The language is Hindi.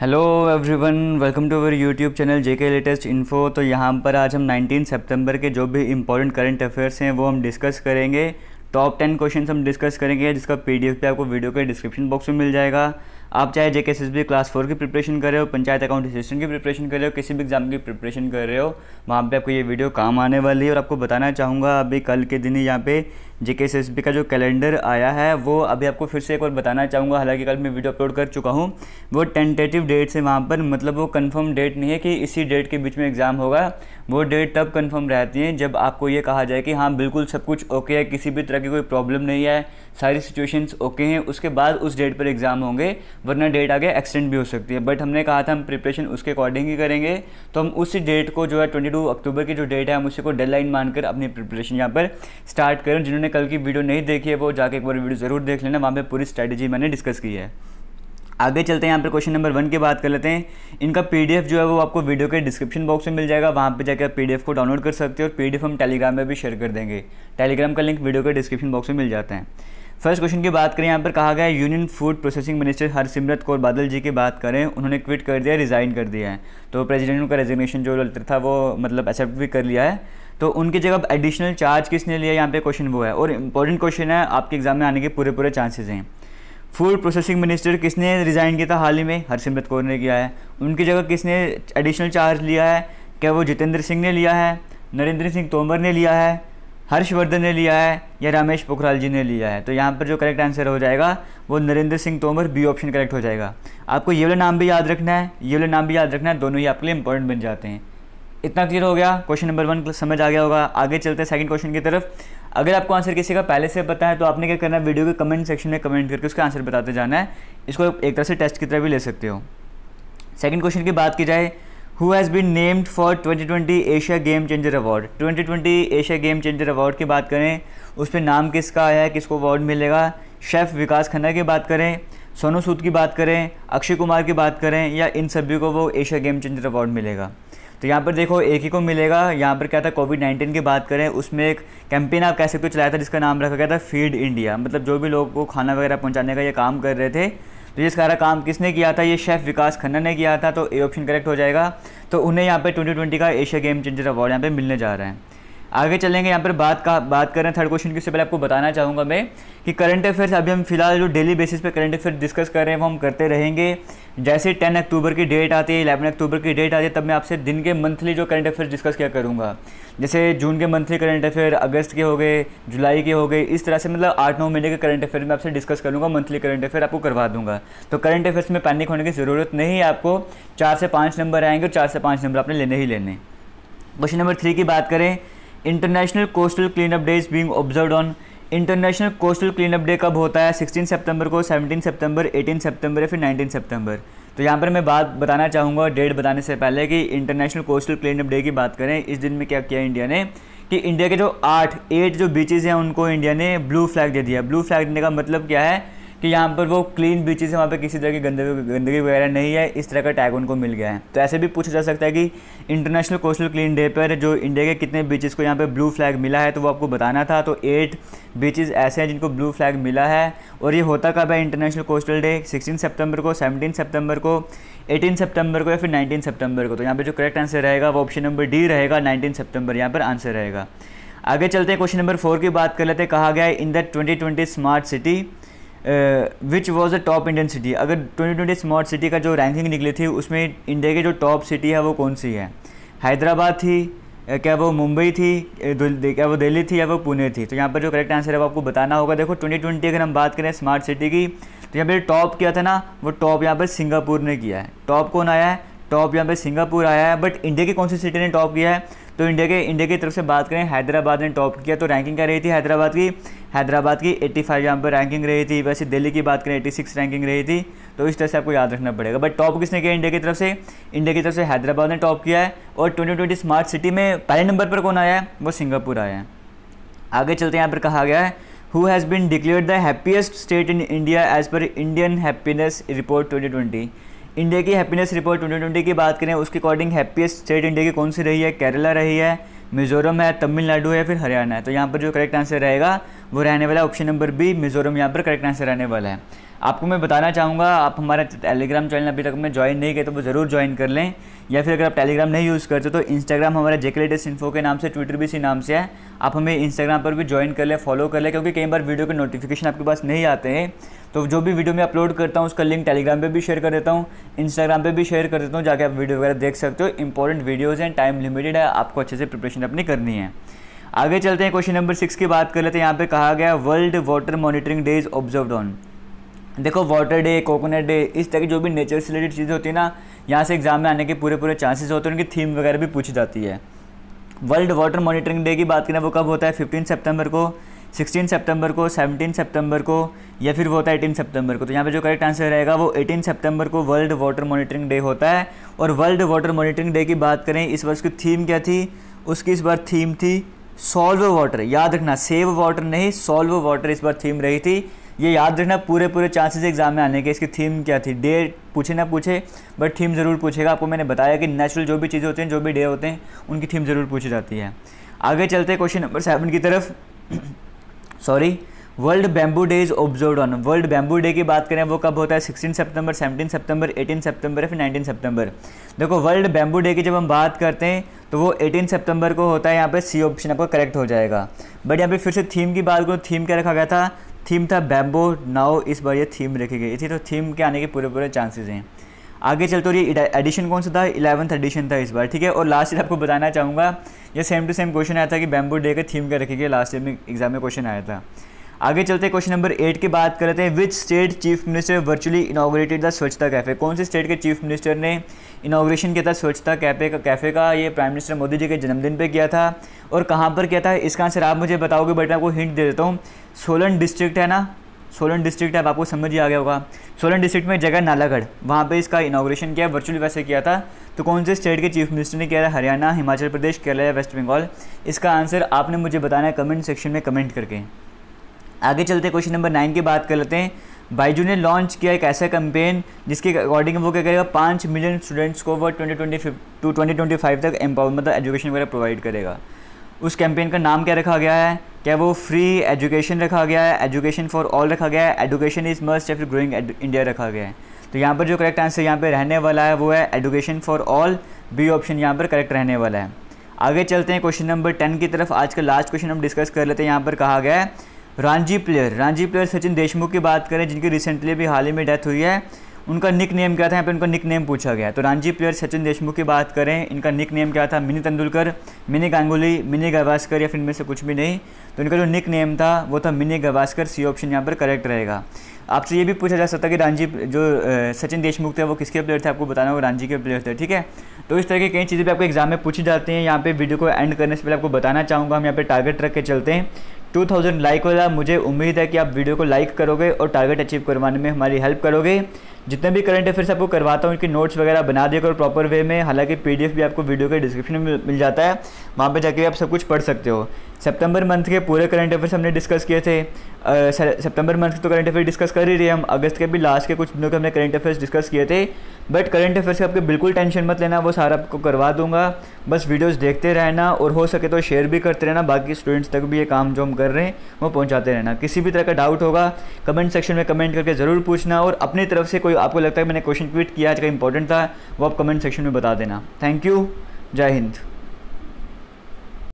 hello everyone welcome to our YouTube channel JK latest info तो यहाँ पर आज हम 19 सितंबर के जो भी इंपॉर्टेंट करंट अफेयर्स हैं वो हम डिस्कस करेंगे टॉप 10 क्वेश्चंस हम डिस्कस करेंगे जिसका पीडीएफ भी आपको वीडियो के डिस्क्रिप्शन बॉक्स में मिल जाएगा आप चाहे जेके के क्लास फोर की प्रिपरेशन कर रहे हो पंचायत अकाउंट असिस्टेंट की प्रिपरेशन कर रहे हो किसी भी एग्ज़ाम की प्रिपरेशन कर रहे हो वहाँ पे आपको ये वीडियो काम आने वाली है और आपको बताना चाहूँगा अभी कल के दिन ही यहाँ पे जेके के का जो कैलेंडर आया है वो अभी आपको फिर से एक बार बताना चाहूँगा हालाँकि कल मैं वीडियो अपलोड कर चुका हूँ वो टेंटेटिव डेट से वहाँ पर मतलब वो कन्फर्म डेट नहीं है कि इसी डेट के बीच में एग्ज़ाम होगा वो डेट तब कन्फर्म रहती है जब आपको ये कहा जाए कि हाँ बिल्कुल सब कुछ ओके है किसी भी तरह की कोई प्रॉब्लम नहीं है सारी सिचुएशंस ओके हैं उसके बाद उस डेट पर एग्ज़ाम होंगे वरना डेट आगे एक्सटेंड भी हो सकती है बट हमने कहा था हम प्रिपरेशन उसके अकॉर्डिंग ही करेंगे तो हम उसी डेट को जो है 22 अक्टूबर की जो डेट है हम उसी को डेड लाइन मानकर अपनी प्रिपरेशन यहाँ पर स्टार्ट करें जिन्होंने कल की वीडियो नहीं देखी है वो जाके एक बार वीडियो ज़रूर देख लेना वहाँ पर पूरी स्ट्रैटेजी मैंने डिस्कस की है आगे चलते हैं यहाँ पर क्वेश्चन नंबर वन की बात कर लेते हैं इनका पीडीएफ जो है वो आपको वीडियो के डिस्क्रिप्शन बॉक्स में मिल जाएगा वहाँ पे जाकर आप पीडीएफ को डाउनलोड कर सकते हैं और पीडीएफ हम टेलीग्राम में भी शेयर कर देंगे टेलीग्राम का लिंक वीडियो के डिस्क्रिप्शन बॉक्स में मिल जाता है फर्स्ट क्वेश्चन की बात करें यहाँ पर कहा गया है union food processing minister Harsimrat Kaur Badal ji की बात करें उन्होंने क्विट कर दिया रिज़ाइन कर दिया है तो प्रेसिडेंट का रेजिग्नेशन जो लगता था वो मतलब एक्सेप्ट भी कर लिया है तो उनकी जगह एडिशनल चार्ज किसने लिया यहाँ पे क्वेश्चन वो है और इंपॉर्टेंट क्वेश्चन है आपके एग्जाम में आने के पूरे पूरे चांसेस हैं फूड प्रोसेसिंग मिनिस्टर किसने रिज़ाइन किया था हाल ही में हरसिमरत कौर ने किया है उनकी जगह किसने एडिशनल चार्ज लिया है क्या वो जितेंद्र सिंह ने लिया है नरेंद्र सिंह तोमर ने लिया है हर्षवर्धन ने लिया है या रमेश पोखराल जी ने लिया है तो यहाँ पर जो करेक्ट आंसर हो जाएगा वो Narendra Singh Tomar B option correct हो जाएगा आपको ये वाला नाम भी याद रखना है ये वाला नाम भी याद रखना है दोनों ही आपके लिए इंपॉर्टेंट बन जाते हैं इतना क्लियर हो गया क्वेश्चन नंबर वन समझ आ गया होगा आगे चलते हैं सेकंड क्वेश्चन की तरफ अगर आपको आंसर किसी का पहले से पता है तो आपने क्या करना है वीडियो के कमेंट सेक्शन में कमेंट करके उसका आंसर बताते जाना है इसको एक तरह से टेस्ट की तरह भी ले सकते हो सेकंड क्वेश्चन की बात की जाए has has named for twenty 2020 Asia game changer award 2020 Asia game changer award की बात करें उस पर नाम किसका आया है किसको अवार्ड मिलेगा शेफ़ विकास खन्ना की बात करें सोनू सूद की बात करें अक्षय कुमार की बात करें या इन सभी को वो एशिया गेम चेंजर अवार्ड मिलेगा तो यहाँ पर देखो एक ही को मिलेगा यहाँ पर क्या था कोविड नाइन्टीन की बात करें उसमें एक कैंपेन आप कह सकते हो चलाया था जिसका नाम रखा गया था फीड इंडिया मतलब जो भी लोगों को खाना वगैरह पहुँचाने का ये काम कर रहे थे तो ये सारा काम किसने किया था ये शेफ़ विकास खन्ना ने किया था तो ए ऑप्शन करेक्ट हो जाएगा तो उन्हें यहाँ पे 2020 का एशिया गेम चेंजर अवार्ड यहाँ पे मिलने जा रहा है आगे चलेंगे यहाँ पर बात का बात करें थर्ड क्वेश्चन की उससे पहले आपको बताना चाहूँगा मैं कि करंट अफेयर्स अभी हम फिलहाल जो डेली बेसिस पे करंट अफेयर डिस्कस कर रहे हैं वो हम करते रहेंगे जैसे टेन अक्टूबर की डेट आती है इलेवन अक्टूबर की डेट आती है तब मैं आपसे दिन के मंथली जो करंट अफेयर डिस्कस किया करूँगा जैसे जून के मंथली करंट अफेयर अगस्त के हो गए जुलाई के हो गए इस तरह से मतलब आठ नौ महीने के करंट अफेयर में आपसे डिस्कस करूँगा मंथली करंट अफेयर आपको करवा दूँगा तो करंट अफेयर्स में पैनिक होने की ज़रूरत नहीं है आपको चार से पाँच नंबर आएंगे और चार से पाँच नंबर आपने लेने ही लेने क्वेश्चन नंबर थ्री की बात करें international coastal cleanup day is being observe on international coastal cleanup day कब होता है 16 सितंबर को 17 सितंबर 18 सितंबर या फिर 19 सितंबर तो यहाँ पर मैं बात बताना चाहूँगा डेट बताने से पहले कि इंटरनेशनल कोस्टल क्लीनअप डे की बात करें इस दिन में क्या किया इंडिया ने कि इंडिया के जो आठ एट जो बीचेज़ हैं उनको इंडिया ने ब्लू फ्लैग दे दिया ब्लू फ्लैग देने का मतलब क्या है कि यहाँ पर वो क्लीन बीचेस है वहाँ पर किसी तरह की गंदगी गंदगी वगैरह नहीं है इस तरह का टैग उनको मिल गया है तो ऐसे भी पूछा जा सकता है कि इंटरनेशनल कोस्टल क्लीन डे पर जो इंडिया के कितने बीचेस को यहाँ पर ब्लू फ्लैग मिला है तो वो आपको बताना था तो एट बीचेस ऐसे हैं जिनको ब्लू फ्लैग मिला है और ये होता कब है international coastal day sixteen September को सेवनटीन सेप्टेम्बर को एटीन सेप्टेम्बर को या फिर नाइनटीन सेप्टेम्बर को तो यहाँ पर जो करेक्ट आंसर रहेगा वो ऑप्शन नंबर डी रहेगा नाइनटीन सेप्टेम्बर यहाँ पर आंसर रहेगा आगे चलते हैं क्वेश्चन नंबर फोर की बात कर लेते हैं कहा गया है in the twenty twenty smart city which was the top Indian city अगर 2020 स्मार्ट सिटी का जो रैंकिंग निकली थी उसमें इंडिया की जो टॉप सिटी है वो कौन सी है हैदराबाद थी क्या वो मुंबई थी क्या वो दिल्ली थी या वो पुणे थी तो यहाँ पर जो करेक्ट आंसर है वो आपको बताना होगा देखो 2020 अगर हम बात करें स्मार्ट सिटी की तो यहाँ पर टॉप किया था ना वो टॉप यहाँ पर सिंगापुर ने किया है टॉप कौन आया है टॉप यहाँ पर सिंगापुर आया है बट इंडिया की कौन सी सिटी ने टॉप किया है तो इंडिया के इंडिया की तरफ से बात करें हैदराबाद ने टॉप किया तो रैंकिंग क्या रही थी हैदराबाद की हैदराबाद की 85 फाइव यहाँ पर रैंकिंग रही थी वैसे दिल्ली की बात करें 86 रैंकिंग रही थी तो इस तरह से आपको याद रखना पड़ेगा बट टॉप किसने किया इंडिया की तरफ से इंडिया की तरफ से हैदराबाद ने टॉप किया है और ट्वेंटी स्मार्ट सिटी में पहले नंबर पर कौन आया है वो सिंगापुर आया है आगे चलते हैं यहाँ पर कहा गया है who has been declare the happiest state in India as per Indian happiness report twenty India की हैप्पीनेस रिपोर्ट 2020 की बात करें उसके अकॉर्डिंग हैप्पीएस्ट स्टेट इंडिया की कौन सी रही है केरला रही है मिजोरम है तमिलनाडु है फिर हरियाणा है तो यहाँ पर जो करेक्ट आंसर रहेगा वो रहने वाला ऑप्शन नंबर बी मिजोरम यहाँ पर करेक्ट आंसर रहने वाला है आपको मैं बताना चाहूँगा आप हमारा टेलीग्राम चैनल अभी तक में ज्वाइन नहीं गए तो वो ज़रूर ज्वाइन कर लें या फिर अगर आप टेलीग्राम नहीं यूज़ करते तो इंस्टाग्राम हमारे जेके लेटेस्ट इन्फो के नाम से ट्विटर भी इसी नाम से है आप हमें इंस्टाग्राम पर भी ज्वाइन कर लें फॉलो कर लें क्योंकि कई बार वीडियो के नोटिफिकेशन आपके पास नहीं आते हैं तो जो भी वीडियो मैं अपलोड करता हूँ उसका लिंक टेलीग्राम पर भी शेयर कर देता हूँ इंस्टाग्राम पर भी शेयर कर देता हूँ जाके आप वीडियो वगैरह देख सकते हो इंपॉर्टेंट वीडियोज़ हैं टाइम लिमिटेड है आपको अच्छे से प्रिपरेशन अपनी करनी है आगे चलते हैं क्वेश्चन नंबर सिक्स की बात कर लेते हैं यहाँ पे कहा गया world water monitoring day is observe on देखो वाटर डे कोकोनट डे इस तरह की जो भी नेचर से रिलेटेड चीज़ें होती है ना यहाँ से एग्ज़ाम में आने के पूरे पूरे चांसेस होते हैं उनकी थीम वगैरह भी पूछी जाती है वर्ल्ड वाटर मॉनिटरिंग डे की बात करें वो कब होता है फिफ्टीन सेप्टेम्बर को सिक्सटीन सेप्टेम्बर को सेवनटीन सेप्टेम्बर को या फिर वो होता है एटीन सेप्टेम्बर को तो यहाँ पे जो करेक्ट आंसर रहेगा वो एटीन सेप्टेम्बर को वर्ल्ड वाटर मॉनिटरिंग डे होता है और वर्ल्ड वाटर मॉनिटरिंग डे की बात करें इस वर्ष की थीम क्या थी उसकी इस बार थीम थी सॉल्व वाटर याद रखना सेव वाटर नहीं सॉल्व वाटर इस बार थीम रही थी ये याद रखना पूरे पूरे चांसेस एग्जाम में आने के इसकी थीम क्या थी डे पूछे ना पूछे बट थीम ज़रूर पूछेगा आपको मैंने बताया कि नेचुरल जो भी चीज़ें होती हैं जो भी डे होते हैं उनकी थीम ज़रूर पूछी जाती है आगे चलते हैं क्वेश्चन नंबर सेवन की तरफ sorry world bamboo day is observe on world bamboo day की बात करें वो कब होता है सिक्सटीन सितंबर सेवनटीन सितंबर एटीन सितंबर या फिर नाइनटीन सितंबर देखो वर्ल्ड बैम्बू डे की जब हम बात करते हैं तो वो एटीन सितंबर को होता है यहाँ पे सी ऑप्शन आपका करेक्ट हो जाएगा बट यहाँ पे फिर से थीम की बात करूँ थीम क्या रखा गया था थीम था बैम्बो नाव इस बार ये थीम रखी गई थी तो थीम के आने के पूरे पूरे चांसेस हैं आगे चलते तो ये एडिशन कौन सा था इलेवंथ एडिशन था इस बार ठीक है और लास्ट ईयर आपको बताना चाहूँगा ये सेम टू सेम क्वेश्चन आया था कि बैम्बो डे के थीम क्या रखी गई लास्ट ईयर में एग्जाम में क्वेश्चन आया था आगे चलते क्वेश्चन नंबर एट की बात करते हैं which state chief minister virtually inaugurated the Swachhata cafe कौन से स्टेट के चीफ मिनिस्टर ने इनाग्रेशन किया था स्वच्छता कैफे का कैफे का ये प्राइम मिनिस्टर मोदी जी के जन्मदिन पे किया था और कहाँ पर किया था इसका आंसर आप मुझे बताओगे बट मैं आपको हिंट दे देता हूँ सोलन डिस्ट्रिक्ट है ना सोलन डिस्ट्रिक्ट है आपको समझ ही आ गया होगा सोलन डिस्ट्रिक्ट में जगह नालागढ़ वहाँ पे इसका इनाग्रेशन किया वर्चुअली वैसे किया था तो कौन से स्टेट के चीफ मिनिस्टर ने किया था हरियाणा हिमाचल प्रदेश केरला या वेस्ट बंगाल इसका आंसर आपने मुझे बताना है कमेंट सेक्शन में कमेंट करके आगे चलते क्वेश्चन नंबर नाइन की बात कर लेते हैं बाइजू ने लॉन्च किया एक ऐसा कंपेन जिसके अकॉर्डिंग वो क्या करेगा पाँच मिलियन स्टूडेंट्स को वो twenty twenty two twenty twenty five तक एम्पावर मतलब एजुकेशन वगैरह प्रोवाइड करेगा उस कैंपेन का नाम क्या रखा गया है क्या वो फ्री एजुकेशन रखा गया है एजुकेशन फॉर ऑल रखा गया है एजुकेशन इज़ मस्ट या फिर ग्रोइंग इंडिया रखा गया है तो यहाँ पर जो करेक्ट आंसर यहाँ पर रहने वाला है वो है education for all B option यहाँ पर करेक्ट रहने वाला है आगे चलते हैं क्वेश्चन नंबर टेन की तरफ आज का लास्ट क्वेश्चन हम डिस्कस कर लेते हैं यहाँ पर कहा गया है रांझी प्लेयर रांझी प्लेयर सचिन देशमुख की बात करें जिनकी रिसेंटली भी हाल ही में डेथ हुई है उनका निक नेम क्या था यहाँ पे उनका निक नेम पूछा गया तो रांझी प्लेयर सचिन देशमुख की बात करें इनका निक नेम क्या था mini Tendulkar mini Ganguly mini Gavaskar या फिर इनमें से कुछ भी नहीं तो इनका जो निक नेम था वो था मिनी गवास्कर सी ऑप्शन यहाँ पर करेक्ट रहेगा आपसे ये भी पूछा जा सकता है कि रांझी जो सचिन देशमुख थे वो किसके प्लेयर थे आपको बताना होगा रांझी के प्लेयर थे ठीक है तो इस तरह की कई चीज़ें भी आपको एग्जाम में पूछी जाती हैं यहाँ पे वीडियो को एंड करने से पहले आपको बताना चाहूँगा हम यहाँ पे टारगेट रख के चलते हैं 2000 लाइक वाला मुझे उम्मीद है कि आप वीडियो को लाइक करोगे और टारगेट अचीव करवाने में हमारी हेल्प करोगे जितने भी करंट अफेयर्स आपको करवाता हूँ उनकी नोट्स वगैरह बना देकर प्रॉपर वे में हालांकि पीडीएफ भी आपको वीडियो के डिस्क्रिप्शन में मिल जाता है वहाँ पर जाके आप सब कुछ पढ़ सकते हो सितंबर मंथ के पूरे करंट अफेयर्स हमने डिस्कस किए थे सितंबर मंथ के तो करंट अफेयर डिस्कस कर ही रहे हम अगस्त के भी लास्ट के कुछ दिनों के हमने करंट अफेयर्स डिस्कस किए थे बट करंट अफेयर्स का आपके बिल्कुल टेंशन मत लेना वो सारा आपको करवा दूंगा बस वीडियोस देखते रहना और हो सके तो शेयर भी करते रहना बाकी स्टूडेंट्स तक भी ये काम जो हम कर रहे हैं वो पहुंचाते रहना किसी भी तरह का डाउट होगा कमेंट सेक्शन में कमेंट करके ज़रूर पूछना और अपनी तरफ से कोई आपको लगता है मैंने क्वेश्चन ट्वीट किया आज का इंपॉर्टेंट था वो आप कमेंट सेक्शन में बता देना थैंक यू जय हिंद